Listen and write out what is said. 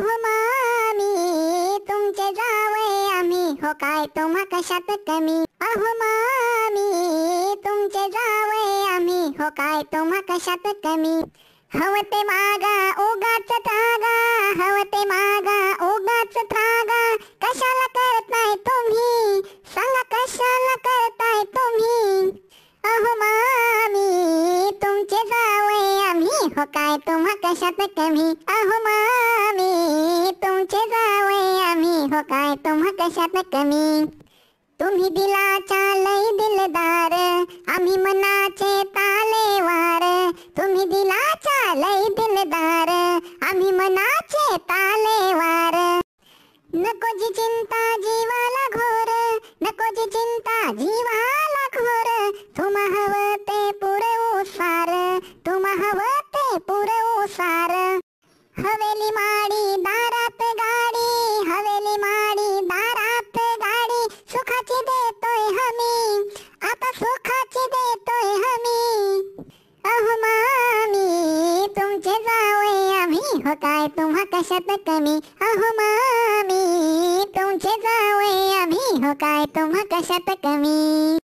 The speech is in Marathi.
हो तुमचे आम्ही हो काय तुम्हा कशात कमी अहो मामी तुमचे जावे आम्ही हो काय तुम्हा कशात कमी हवते मागा उगाच थागा हवते मागा उगाच थागा हो काय तुम्हा कशात कमी अहो मामी तुमचे जावे आम्ही हो काय तुम्हा कशात कमी तुम्ही दिलाच्या लय दिलदार आम्ही मनाचे तालेवार तुम्ही दिलाच्या लय दिलदार आम्ही मनाचे तालेवार नको जी चिंता जीवाला घोर नको जी चिंता जीवा आहे हवेली माडी दारात गाडी हवेली माडी दारात गाडी सुखाची देतोय हमी आता सुखाची देतोय हमी अहो मामी तुमचे जावे आम्ही हो काय तुम्हा कशात कमी अहो मामी तुमचे जावे आम्ही हो काय तुम्हा कशात कमी